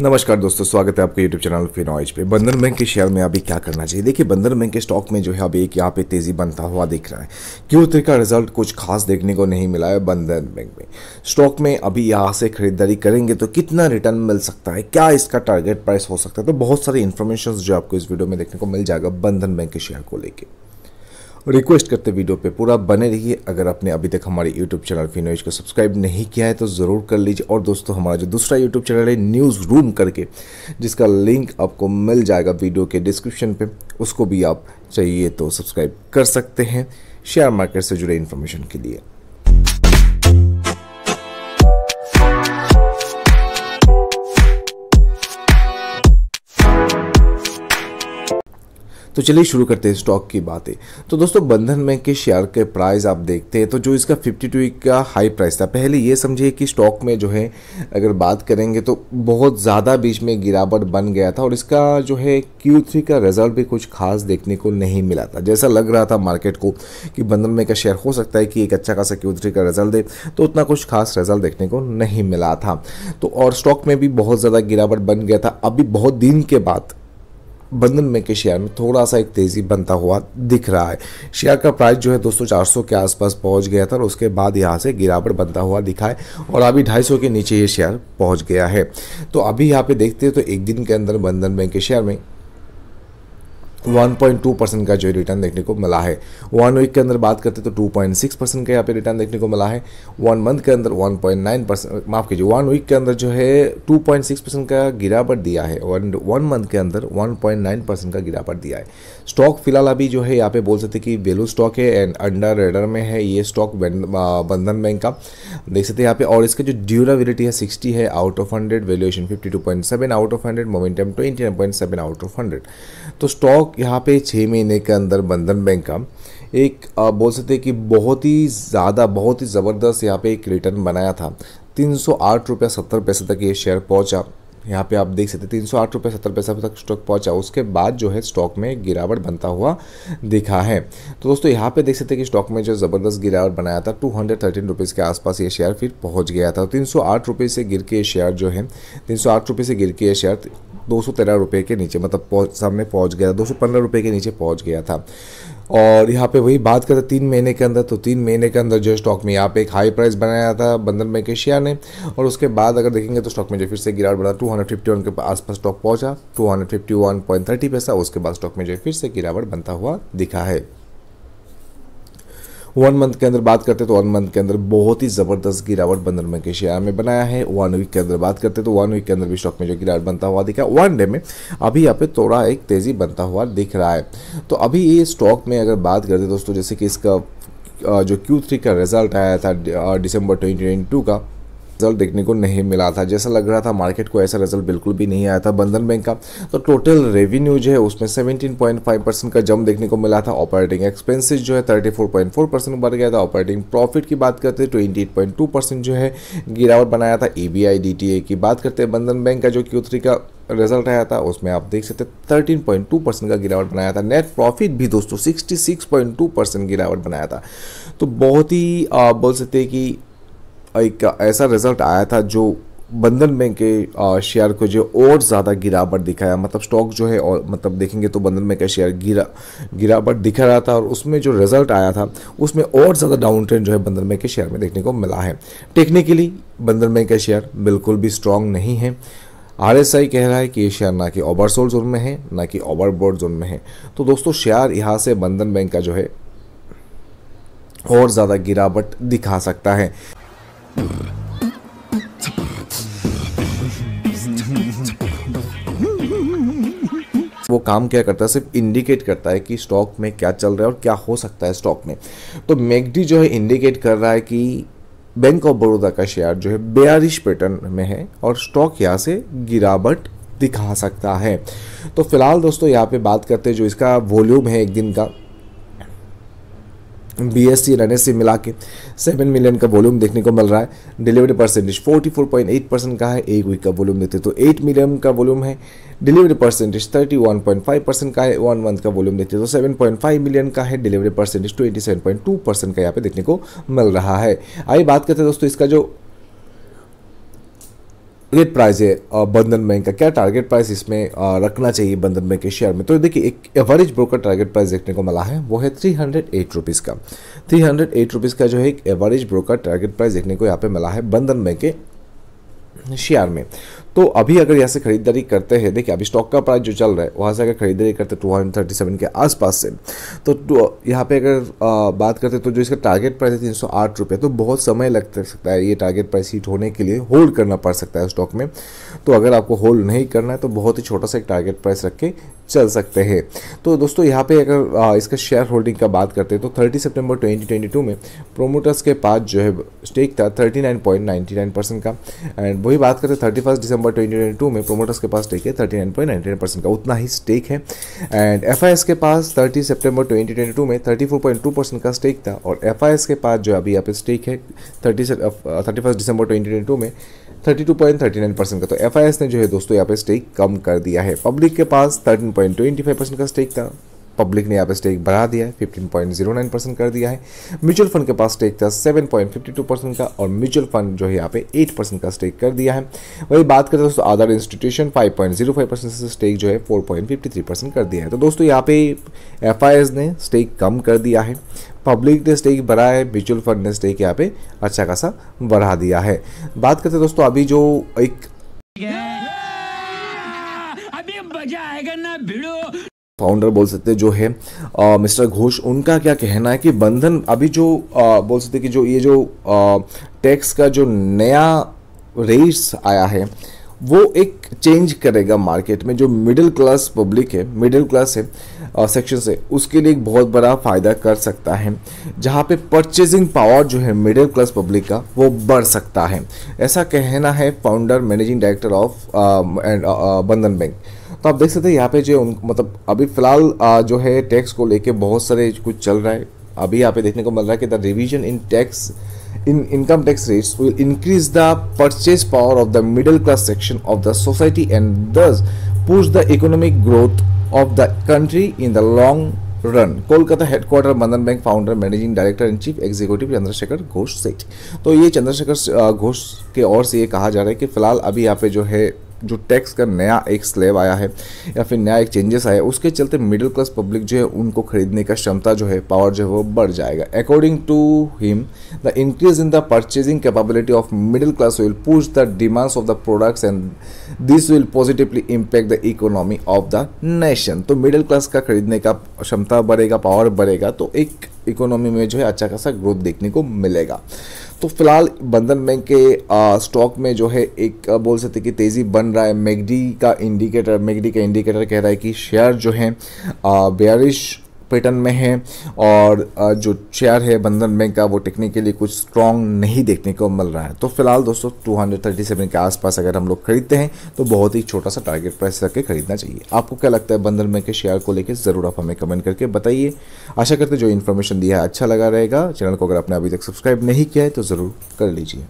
नमस्कार दोस्तों स्वागत है आपके यूट्यूब चैनल फिनॉइज पे बंधन बैंक के शेयर में अभी क्या करना चाहिए देखिए बंधन बैंक के स्टॉक में जो है अभी एक यहाँ पे तेज़ी बनता हुआ दिख रहा है क्यों थ्री का रिजल्ट कुछ खास देखने को नहीं मिला है बंधन बैंक में स्टॉक में अभी यहाँ से खरीदारी करेंगे तो कितना रिटर्न मिल सकता है क्या इसका टारगेट प्राइस हो सकता है तो बहुत सारी इन्फॉर्मेशन जो आपको इस वीडियो में देखने को मिल जाएगा बंधन बैंक के शेयर को लेकर रिक्वेस्ट करते वीडियो पे पूरा बने रहिए अगर आपने अभी तक हमारे यूट्यूब चैनल फिनोज को सब्सक्राइब नहीं किया है तो ज़रूर कर लीजिए और दोस्तों हमारा जो दूसरा यूट्यूब चैनल है न्यूज़ रूम करके जिसका लिंक आपको मिल जाएगा वीडियो के डिस्क्रिप्शन पर उसको भी आप चाहिए तो सब्सक्राइब कर सकते हैं शेयर मार्केट से जुड़े इन्फॉर्मेशन के लिए तो चलिए शुरू करते हैं स्टॉक की बातें तो दोस्तों बंधन बैंक के शेयर के प्राइस आप देखते हैं तो जो इसका फिफ्टी टू का हाई प्राइस था पहले ये समझिए कि स्टॉक में जो है अगर बात करेंगे तो बहुत ज़्यादा बीच में गिरावट बन गया था और इसका जो है क्यू का रिजल्ट भी कुछ खास देखने को नहीं मिला था जैसा लग रहा था मार्केट को कि बंधन बैंक का शेयर हो सकता है कि एक अच्छा खासा क्यू का रिजल्ट दे तो उतना कुछ खास रिजल्ट देखने को नहीं मिला था तो और स्टॉक में भी बहुत ज़्यादा गिरावट बन गया था अभी बहुत दिन के बाद बंधन में के शेयर में थोड़ा सा एक तेज़ी बनता हुआ दिख रहा है शेयर का प्राइस जो है दोस्तों 400 के आसपास पहुंच गया था और उसके बाद यहाँ से गिरावट बनता हुआ दिखा है और अभी ढाई के नीचे ये शेयर पहुँच गया है तो अभी यहाँ पे देखते हैं तो एक दिन के अंदर बंधन बैंक के शेयर में 1.2 परसेंट का जो है रिटर्न देखने को मिला है वन वीक के अंदर बात करते तो 2.6 परसेंट का यहाँ पे रिटर्न देखने को मिला है वन मंथ के अंदर 1.9 परसेंट माफ़ कीजिए वन वीक के अंदर जो है 2.6 परसेंट का गिरावट दिया है और वन मंथ के अंदर 1.9 परसेंट का गिरावट दिया है स्टॉक फिलहाल अभी जो है यहाँ पे बोल सकते कि वेलू स्टॉक है एंड अंडर रेडर में है ये स्टॉक बंधन बैंक का देख सकते यहाँ पे और इसका जो ड्यूरेबिलिटी है सिक्सटी है out of hundred valuation fifty out of hundred momentum twenty out of hundred तो स्टॉक स्टॉक यहाँ पे छः महीने के अंदर बंधन बैंक का एक बोल सकते हैं कि बहुत ही ज़्यादा बहुत ही ज़बरदस्त यहाँ पे एक रिटर्न बनाया था तीन सौ आठ रुपया सत्तर पैसे तक ये शेयर पहुँचा यहाँ पे आप देख सकते हैं तीन सौ आठ रुपये सत्तर पैसा तक स्टॉक पहुंचा उसके बाद जो है स्टॉक में गिरावट बनता हुआ दिखा है तो दोस्तों यहाँ पे देख सकते हैं कि स्टॉक में जो ज़बरदस्त गिरावट बनाया था टू हंड्रेड थर्टीन रुपीज़ के आसपास ये शेयर फिर पहुँच गया था तीन सौ आठ रुपये से गिर के ये शेयर जो है तीन सौ आठ रुपये से गिर के ये शेयर दो सौ तेरह रुपये के नीचे मतलब पहुँच सामने पहुँच गया दो सौ पंद्रह रुपये के नीचे पहुँच गया था और यहाँ पे वही बात करते तीन महीने के अंदर तो तीन महीने के अंदर जो स्टॉक में यहाँ पे एक हाई प्राइस बनाया था बंधन बैंक एशिया ने और उसके बाद अगर देखेंगे तो स्टॉक में जो फिर से गिरावट बढ़ा टू हंड्रेड फिफ्टी वन के आसपास स्टॉक पहुँचा two hundred fifty one point thirty पैसा उसके बाद स्टॉक में जो फिर से गिरावट बनता हुआ दिखा है वन मंथ के अंदर बात करते तो वन मंथ के अंदर बहुत ही ज़बरदस्त गिरावट बंदर में के शेयर में बनाया है वन वीक के अंदर बात करते तो वन वीक के अंदर भी स्टॉक में जो गिरावट बनता हुआ दिखा वन डे में अभी यहाँ पे थोड़ा एक तेज़ी बनता हुआ दिख रहा है तो अभी ये स्टॉक में अगर बात करते दोस्तों जैसे कि इसका जो Q3 का रिजल्ट आया था दिसंबर 2022 का रिजल्ट देखने को नहीं मिला था जैसा लग रहा था मार्केट को ऐसा रिजल्ट बिल्कुल भी नहीं आया था बंधन बैंक का तो टोटल रेवेन्यू जो है उसमें 17.5 परसेंट का जम देखने को मिला था ऑपरेटिंग एक्सपेंसेस जो है 34.4 परसेंट बढ़ गया था ऑपरेटिंग प्रॉफिट की बात करते ट्वेंटी परसेंट जो है गिरावट बनाया था ए बी की बात करते हैं बंधन बैंक का जो क्यू का रिजल्ट आया था उसमें आप देख सकते थर्टीन पॉइंट टू परसेंट का गिरावट बनाया था नेट प्रॉफिट भी दोस्तों sixty six point two percent गिरावट बनाया था तो बहुत ही बोल सकते हैं कि एक ऐसा रिजल्ट आया था जो बंधन बैंक के शेयर को जो और ज़्यादा गिरावट दिखाया मतलब स्टॉक जो है और मतलब देखेंगे तो बंधन बैंक का शेयर गिरा गिरावट दिखा रहा था और उसमें जो रिजल्ट आया था उसमें और ज़्यादा डाउन ट्रेंड जो है बंधन बैंक के शेयर में देखने को मिला है टेक्निकली बंधन बैंक का शेयर बिल्कुल भी स्ट्रांग नहीं है आर कह रहा है कि ये शेयर ना कि ओवरसोल्ड जोन में है ना कि ओवरबोर्ड जोन में है तो दोस्तों शेयर यहाँ से बंधन बैंक का जो है और ज़्यादा गिरावट दिखा सकता है वो काम क्या करता है सिर्फ इंडिकेट करता है कि स्टॉक में क्या चल रहा है और क्या हो सकता है स्टॉक में तो मैगडी जो है इंडिकेट कर रहा है कि बैंक ऑफ बड़ौदा का शेयर जो है बेयरिश पैटर्न में है और स्टॉक यहाँ से गिरावट दिखा सकता है तो फिलहाल दोस्तों यहाँ पे बात करते हैं जो इसका वॉल्यूम है एक दिन का B S C N S C मिला के सेवन मिलियन का वॉल्यूम देखने को मिल रहा है delivery percentage forty four point eight percent का है एक वीक का वॉल्यूम देते तो एट मिलियन का वॉल्यूम है delivery percentage thirty one point five percent का है वन मंथ का वॉल्यूम देते तो सेवन पॉइंट फाइव मिलियन का है delivery percentage twenty seven point two percent का यहाँ पे देखने को मिल रहा है आइए बात करते हैं दोस्तों इसका जो टारगेट प्राइस है बंधन बैंक का क्या टारगेट प्राइस इसमें रखना चाहिए बंधन बैंक के शेयर में तो देखिए एक एवरेज ब्रोकर टारगेट प्राइस देखने को मिला है वो है थ्री हंड्रेड एट रुपीज़ का थ्री हंड्रेड एट रुपीज़ का जो है एक एवरेज ब्रोकर टारगेट प्राइस देखने को यहाँ पे मिला है बंधन बैंक के शेयर में तो अभी अगर यहाँ से खरीदारी करते हैं देखिए अभी स्टॉक का प्राइस जो चल रहा है वहाँ से अगर खरीदारी करते टू हंड्रेड थर्टी सेवन के आसपास से तो यहाँ पे अगर बात करते तो जो इसका टारगेट प्राइस है तीन सौ आठ रुपये तो बहुत समय लग सकता है ये टारगेट प्राइस हीट होने के लिए होल्ड करना पड़ सकता है स्टॉक में तो अगर आपको होल्ड नहीं करना है तो बहुत ही छोटा सा एक टारगेट प्राइस रख के चल सकते हैं तो दोस्तों यहाँ पे अगर इसका शेयर होल्डिंग का बात करते हैं तो 30 सितंबर 2022 में प्रोमोटर्स के पास जो है स्टेक था 39.99 परसेंट का एंड वही बात करते थर्टी फर्स्ट दिसंबर 2022 में प्रोमोटर्स के पास स्टेक है 39.99 परसेंट का उतना ही स्टेक है एंड एफ के पास 30 सितंबर 2022 में 34.2 परसेंट का स्टेक था और एफ के पास जो अभी यहाँ पे स्टेक है thirty thirty first December twenty में 32.39 परसेंट का तो एफ ने जो है दोस्तों यहाँ पे स्टेक कम कर दिया है पब्लिक के पास 13.25 परसेंट का स्टेक था पब्लिक ने यहाँ पे स्टेक बढ़ा दिया है नाइन परसेंट कर दिया है म्यूचुअल फंड के पास स्टेक था टू परसेंट का और म्यूचुअल फंड जो है यहाँ पे एट परसेंट का स्टेक कर दिया है वही बात करें दोस्तों आधार इंस्टीट्यूशन फाइव परसेंट से स्टेक जो है थ्री परसेंट कर दिया है तो दोस्तों यहाँ पे एफ ने स्टेक कम कर दिया है पब्लिक ने स्टेक बढ़ा है म्यूचुअल फंड ने स्टेक यहाँ पे अच्छा खासा बढ़ा दिया है बात करते दोस्तों अभी जो एक अभी मजा आएगा ना भिड़ो फाउंडर बोल सकते हैं जो है आ, मिस्टर घोष उनका क्या कहना है कि बंधन अभी जो आ, बोल सकते कि जो ये जो टैक्स का जो नया रेस आया है वो एक चेंज करेगा मार्केट में जो मिडिल क्लास पब्लिक है मिडिल क्लास है सेक्शन से उसके लिए एक बहुत बड़ा फ़ायदा कर सकता है जहाँ पे परचेजिंग पावर जो है मिडिल क्लास पब्लिक का वो बढ़ सकता है ऐसा कहना है founder managing director of Bandhan bank तो आप देख सकते हैं यहाँ पे जो उन मतलब अभी फ़िलहाल जो है टैक्स को लेके बहुत सारे कुछ चल रहा है अभी यहाँ पे देखने को मिल रहा है कि the revision in tax in income tax rates will increase the purchase power of the middle class section of the society and thus push the economic growth of the country in the long run Kolkata headquarter Bandhan bank founder managing director in chief executive Chandrashekhar Ghosh said तो ये चंद्रशेखर घोष के ओर से ये कहा जा रहा है कि फिलहाल अभी यहाँ पे जो है जो टैक्स का नया एक स्लेब आया है या फिर नया एक चेंजेस आया है उसके चलते मिडिल क्लास पब्लिक जो है उनको खरीदने का क्षमता जो है पावर जो है वो बढ़ जाएगा according to him the increase in the purchasing capability of middle class will push the demands of the products and this will positively impact the economy of the nation तो मिडिल क्लास का खरीदने का क्षमता बढ़ेगा power बढ़ेगा तो एक economy में जो है अच्छा खासा ग्रोथ देखने को मिलेगा तो फिलहाल बंधन बैंक के स्टॉक में जो है एक बोल सकते कि तेज़ी बन रहा है मैगडी का इंडिकेटर मैगडी का इंडिकेटर कह रहा है कि शेयर जो है बयालीस पैटर्न में है और जो चेयर है बंधन बैंक का वो टेक्निकली कुछ स्ट्रॉन्ग नहीं देखने को मिल रहा है तो फिलहाल दोस्तों 237 के आसपास अगर हम लोग खरीदते हैं तो बहुत ही छोटा सा टारगेट प्राइस करके खरीदना चाहिए आपको क्या लगता है बंधन बैंक के शेयर को लेकर ज़रूर आप हमें कमेंट करके बताइए आशा करते जो इन्फॉर्मेशन दिया है अच्छा लगा रहेगा चैनल को अगर आपने अभी तक सब्सक्राइब नहीं किया है तो ज़रूर कर लीजिए